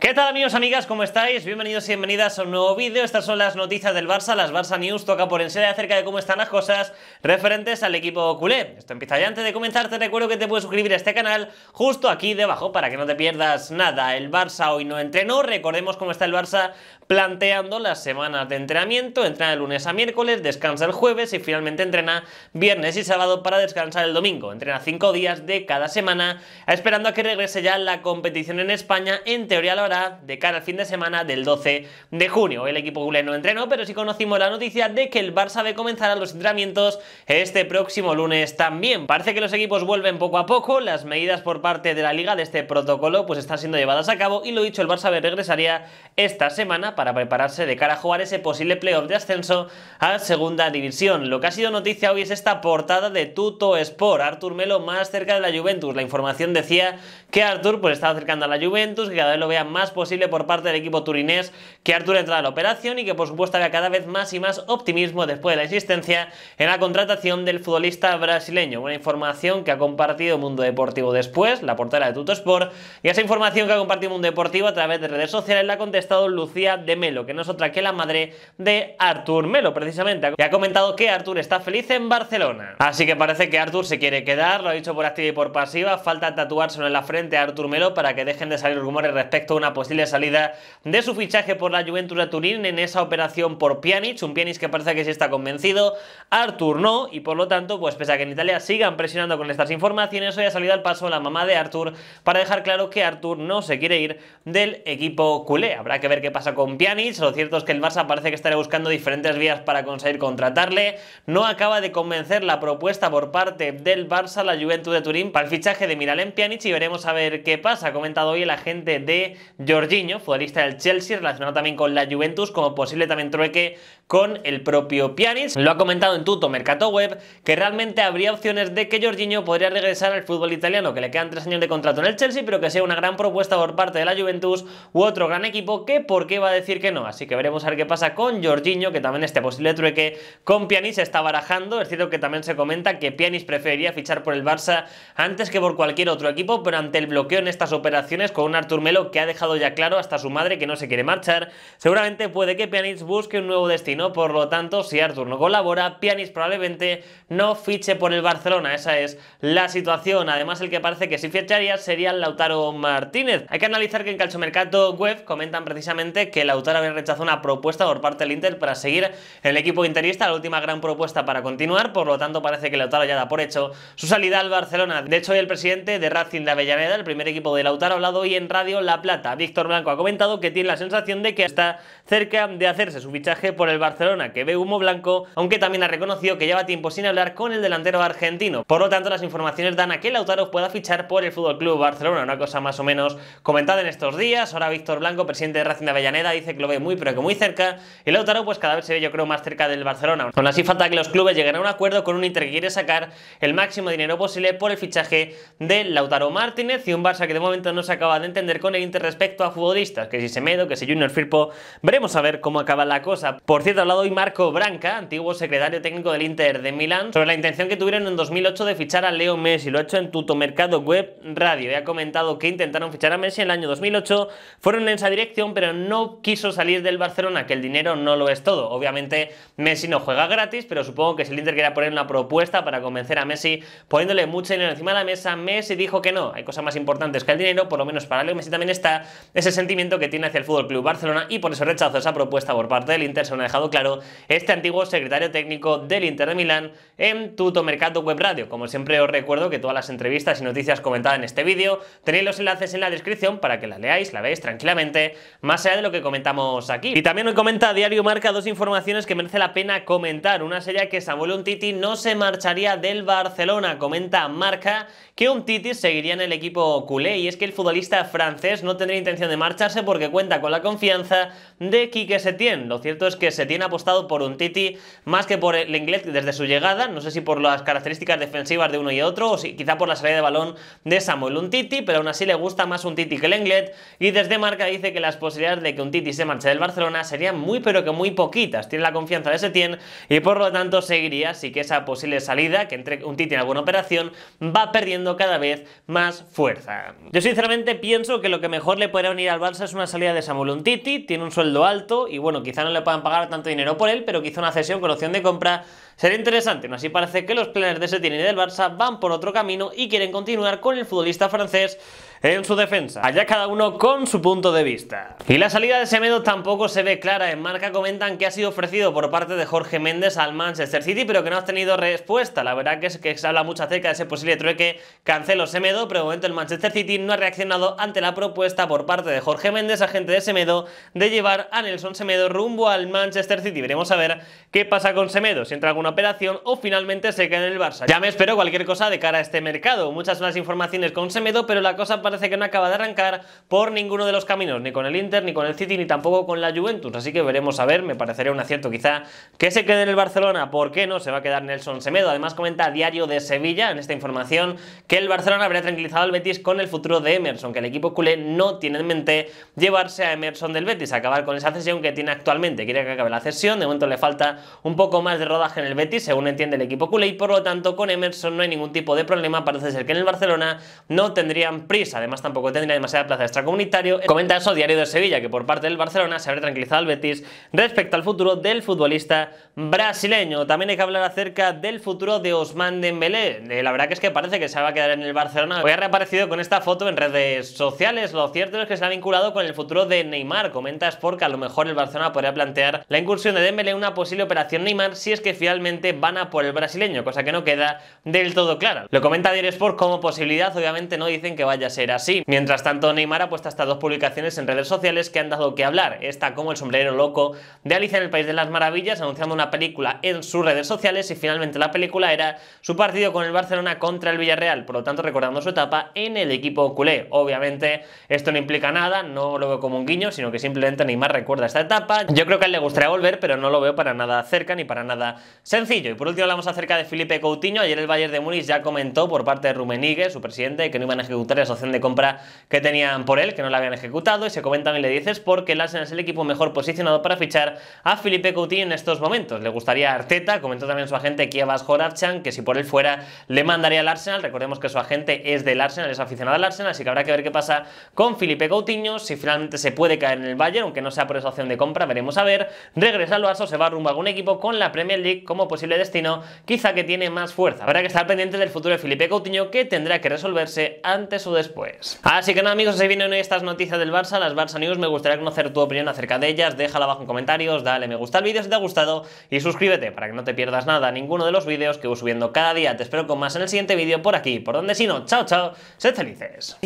¿Qué tal amigos, amigas? ¿Cómo estáis? Bienvenidos y bienvenidas a un nuevo vídeo. Estas son las noticias del Barça, las Barça News. Toca por serio acerca de cómo están las cosas referentes al equipo culé. Esto empieza ya. Antes de comenzar te recuerdo que te puedes suscribir a este canal justo aquí debajo para que no te pierdas nada. El Barça hoy no entrenó. Recordemos cómo está el Barça planteando las semanas de entrenamiento, entrena el lunes a miércoles, descansa el jueves y finalmente entrena viernes y sábado para descansar el domingo. Entrena cinco días de cada semana, esperando a que regrese ya la competición en España, en teoría lo hará de cara al fin de semana del 12 de junio. El equipo culé no entrenó, pero sí conocimos la noticia de que el Barça comenzará comenzar los entrenamientos este próximo lunes también. Parece que los equipos vuelven poco a poco, las medidas por parte de la liga de este protocolo pues están siendo llevadas a cabo y lo dicho, el Barça regresaría esta semana para prepararse de cara a jugar ese posible playoff de ascenso a segunda división. Lo que ha sido noticia hoy es esta portada de Tuto Sport, Artur Melo más cerca de la Juventus. La información decía que Artur pues estaba acercando a la Juventus, que cada vez lo vea más posible por parte del equipo turinés que Artur entraba a la operación y que por supuesto había cada vez más y más optimismo después de la existencia en la contratación del futbolista brasileño. Una información que ha compartido Mundo Deportivo después, la portada de Tuto Sport, y esa información que ha compartido Mundo Deportivo a través de redes sociales la ha contestado Lucía de Melo, que no es otra que la madre de Artur Melo, precisamente, que ha comentado que Artur está feliz en Barcelona. Así que parece que Artur se quiere quedar, lo ha dicho por activa y por pasiva, falta tatuárselo en la frente a Artur Melo para que dejen de salir rumores respecto a una posible salida de su fichaje por la Juventus de Turín en esa operación por Pjanic, un Pjanic que parece que sí está convencido, Artur no, y por lo tanto, pues pese a que en Italia sigan presionando con estas informaciones, hoy ha salido al paso la mamá de Artur para dejar claro que Artur no se quiere ir del equipo culé. Habrá que ver qué pasa con Pjanic. Lo cierto es que el Barça parece que estará buscando diferentes vías para conseguir contratarle. No acaba de convencer la propuesta por parte del Barça, la Juventud de Turín, para el fichaje de Miralem Pjanic y veremos a ver qué pasa. Ha comentado hoy el agente de Jorginho, futbolista del Chelsea, relacionado también con la Juventus, como posible también trueque con el propio Pjanic. Lo ha comentado en Tuto Mercato Web que realmente habría opciones de que Jorginho podría regresar al fútbol italiano, que le quedan tres años de contrato en el Chelsea, pero que sea una gran propuesta por parte de la Juventus u otro gran equipo que por qué va a decir que no. Así que veremos a ver qué pasa con Jorginho, que también este posible trueque con Pianis se está barajando. Es cierto que también se comenta que Pianis preferiría fichar por el Barça antes que por cualquier otro equipo, pero ante el bloqueo en estas operaciones con un Artur Melo que ha dejado ya claro hasta su madre que no se quiere marchar, seguramente puede que Pianis busque un nuevo destino. Por lo tanto, si Artur no colabora, Pianis probablemente no fiche por el Barcelona. Esa es la situación. Además, el que parece que sí ficharía sería Lautaro Martínez. Hay que analizar que en Calchomercato Web comentan precisamente que Lautaro había rechazado una propuesta por parte del Inter para seguir en el equipo interista, la última gran propuesta para continuar, por lo tanto parece que Lautaro ya da por hecho su salida al Barcelona. De hecho, hoy el presidente de Racing de Avellaneda, el primer equipo de Lautaro, ha hablado hoy en Radio La Plata. Víctor Blanco ha comentado que tiene la sensación de que está cerca de hacerse su fichaje por el Barcelona, que ve humo blanco, aunque también ha reconocido que lleva tiempo sin hablar con el delantero argentino. Por lo tanto, las informaciones dan a que Lautaro pueda fichar por el Fútbol Club Barcelona, una cosa más o menos comentada en estos días. Ahora Víctor Blanco, presidente de Racing de Avellaneda, dice que lo ve muy pero que muy cerca y Lautaro pues cada vez se ve yo creo más cerca del Barcelona. Aún así falta que los clubes lleguen a un acuerdo con un Inter que quiere sacar el máximo dinero posible por el fichaje de Lautaro Martínez y un Barça que de momento no se acaba de entender con el Inter respecto a futbolistas, que si Semedo, que si Junior Firpo, veremos a ver cómo acaba la cosa. Por cierto, ha hablado hoy Marco Branca, antiguo secretario técnico del Inter de Milán, sobre la intención que tuvieron en 2008 de fichar a Leo Messi, lo ha hecho en Tutomercado Web Radio y ha comentado que intentaron fichar a Messi en el año 2008, fueron en esa dirección pero no quiso salir del Barcelona, que el dinero no lo es todo. Obviamente Messi no juega gratis, pero supongo que si el Inter quería poner una propuesta para convencer a Messi poniéndole mucho dinero encima de la mesa, Messi dijo que no. Hay cosas más importantes que el dinero, por lo menos para Leo Messi también está ese sentimiento que tiene hacia el Fútbol Club Barcelona y por eso rechazó esa propuesta por parte del Inter, se lo ha dejado claro este antiguo secretario técnico del Inter de Milán en Tuto Mercado Web Radio. Como siempre os recuerdo que todas las entrevistas y noticias comentadas en este vídeo tenéis los enlaces en la descripción para que la leáis, la veáis tranquilamente, más allá de lo que comentáis estamos aquí. Y también hoy comenta Diario Marca dos informaciones que merece la pena comentar. Una sería que Samuel Untiti no se marcharía del Barcelona. Comenta Marca que Untiti seguiría en el equipo culé y es que el futbolista francés no tendría intención de marcharse porque cuenta con la confianza de Quique Setién. Lo cierto es que Setién ha apostado por Untiti más que por el inglés desde su llegada, no sé si por las características defensivas de uno y otro o si, quizá por la salida de balón de Samuel Untiti, pero aún así le gusta más Untiti que el Inglés y desde Marca dice que las posibilidades de que Untiti y se marcha del Barcelona serían muy pero que muy poquitas. Tiene la confianza de Setién y por lo tanto seguiría, así que esa posible salida, que entre un Titi en alguna operación, va perdiendo cada vez más fuerza. Yo sinceramente pienso que lo que mejor le podrá unir al Barça es una salida de Samuel titi tiene un sueldo alto y bueno, quizá no le puedan pagar tanto dinero por él, pero quizá una cesión con opción de compra sería interesante, así parece que los planes de Setién y del Barça van por otro camino y quieren continuar con el futbolista francés en su defensa. Allá cada uno con su punto de vista. Y la salida de Semedo tampoco se ve clara. En Marca comentan que ha sido ofrecido por parte de Jorge Méndez al Manchester City, pero que no ha tenido respuesta. La verdad que, es que se habla mucho acerca de ese posible trueque Cancelo Semedo, pero de momento el Manchester City no ha reaccionado ante la propuesta por parte de Jorge Méndez, agente de Semedo, de llevar a Nelson Semedo rumbo al Manchester City. Veremos a ver qué pasa con Semedo, si entra alguna operación o finalmente se queda en el Barça. Ya me espero cualquier cosa de cara a este mercado. Muchas más informaciones con Semedo, pero la cosa para parece que no acaba de arrancar por ninguno de los caminos, ni con el Inter, ni con el City, ni tampoco con la Juventus. Así que veremos a ver, me parecería un acierto quizá que se quede en el Barcelona. ¿Por qué no? Se va a quedar Nelson Semedo. Además comenta a Diario de Sevilla en esta información que el Barcelona habría tranquilizado al Betis con el futuro de Emerson, que el equipo culé no tiene en mente llevarse a Emerson del Betis, acabar con esa cesión que tiene actualmente. Quiere que acabe la cesión, de momento le falta un poco más de rodaje en el Betis, según entiende el equipo culé, y por lo tanto con Emerson no hay ningún tipo de problema. Parece ser que en el Barcelona no tendrían prisa además tampoco tendría demasiada plaza extracomunitario. Comenta eso Diario de Sevilla, que por parte del Barcelona se habrá tranquilizado al Betis respecto al futuro del futbolista brasileño. También hay que hablar acerca del futuro de Osman Dembélé. Eh, la verdad que es que parece que se va a quedar en el Barcelona. Hoy ha reaparecido con esta foto en redes sociales. Lo cierto es que se ha vinculado con el futuro de Neymar. Comenta Sport que a lo mejor el Barcelona podría plantear la incursión de Dembélé una posible operación Neymar si es que finalmente van a por el brasileño, cosa que no queda del todo clara. Lo comenta Diario Sport como posibilidad, obviamente no dicen que vaya a ser así. Mientras tanto, Neymar ha puesto hasta dos publicaciones en redes sociales que han dado que hablar. está como el sombrero loco de Alicia en el País de las Maravillas, anunciando una película en sus redes sociales y finalmente la película era su partido con el Barcelona contra el Villarreal, por lo tanto recordando su etapa en el equipo culé. Obviamente esto no implica nada, no lo veo como un guiño, sino que simplemente Neymar recuerda esta etapa. Yo creo que a él le gustaría volver, pero no lo veo para nada cerca ni para nada sencillo. Y por último hablamos acerca de Felipe Coutinho. Ayer el Bayern de Múnich ya comentó por parte de Rumenigue, su presidente, que no iban a ejecutar la asociación de compra que tenían por él, que no la habían ejecutado, y se comentan y le dices porque el Arsenal es el equipo mejor posicionado para fichar a Felipe Coutinho en estos momentos. Le gustaría Arteta, comentó también su agente Kievas Horachan, que si por él fuera le mandaría al Arsenal. Recordemos que su agente es del Arsenal, es aficionado al Arsenal, así que habrá que ver qué pasa con Felipe Coutinho, si finalmente se puede caer en el Bayern, aunque no sea por esa opción de compra, veremos a ver. Regresa al Barça, se va rumbo a algún equipo con la Premier League como posible destino, quizá que tiene más fuerza. Habrá que estar pendiente del futuro de Felipe Coutinho, que tendrá que resolverse antes o después. Así que nada amigos, si vienen estas noticias del Barça, las Barça News, me gustaría conocer tu opinión acerca de ellas, déjala abajo en comentarios, dale me gusta al vídeo si te ha gustado y suscríbete para que no te pierdas nada, ninguno de los vídeos que voy subiendo cada día. Te espero con más en el siguiente vídeo por aquí, por donde si no, chao chao, sed felices.